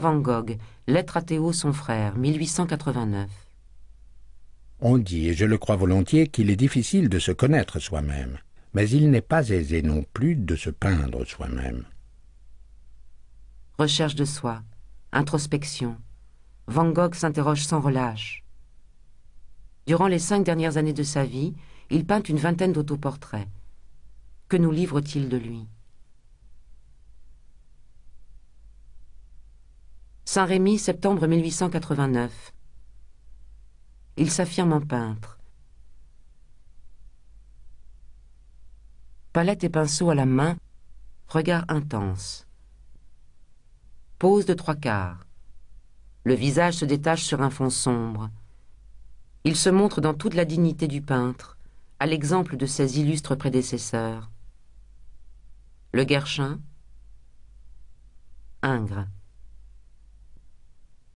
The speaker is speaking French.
Van Gogh, Lettre à Théo, son frère, 1889. On dit, et je le crois volontiers, qu'il est difficile de se connaître soi-même, mais il n'est pas aisé non plus de se peindre soi-même. Recherche de soi, introspection. Van Gogh s'interroge sans relâche. Durant les cinq dernières années de sa vie, il peint une vingtaine d'autoportraits. Que nous livre-t-il de lui Saint-Rémy, septembre 1889. Il s'affirme en peintre. Palette et pinceau à la main, regard intense. Pose de trois quarts. Le visage se détache sur un fond sombre. Il se montre dans toute la dignité du peintre, à l'exemple de ses illustres prédécesseurs. Le Guerchin, Ingres.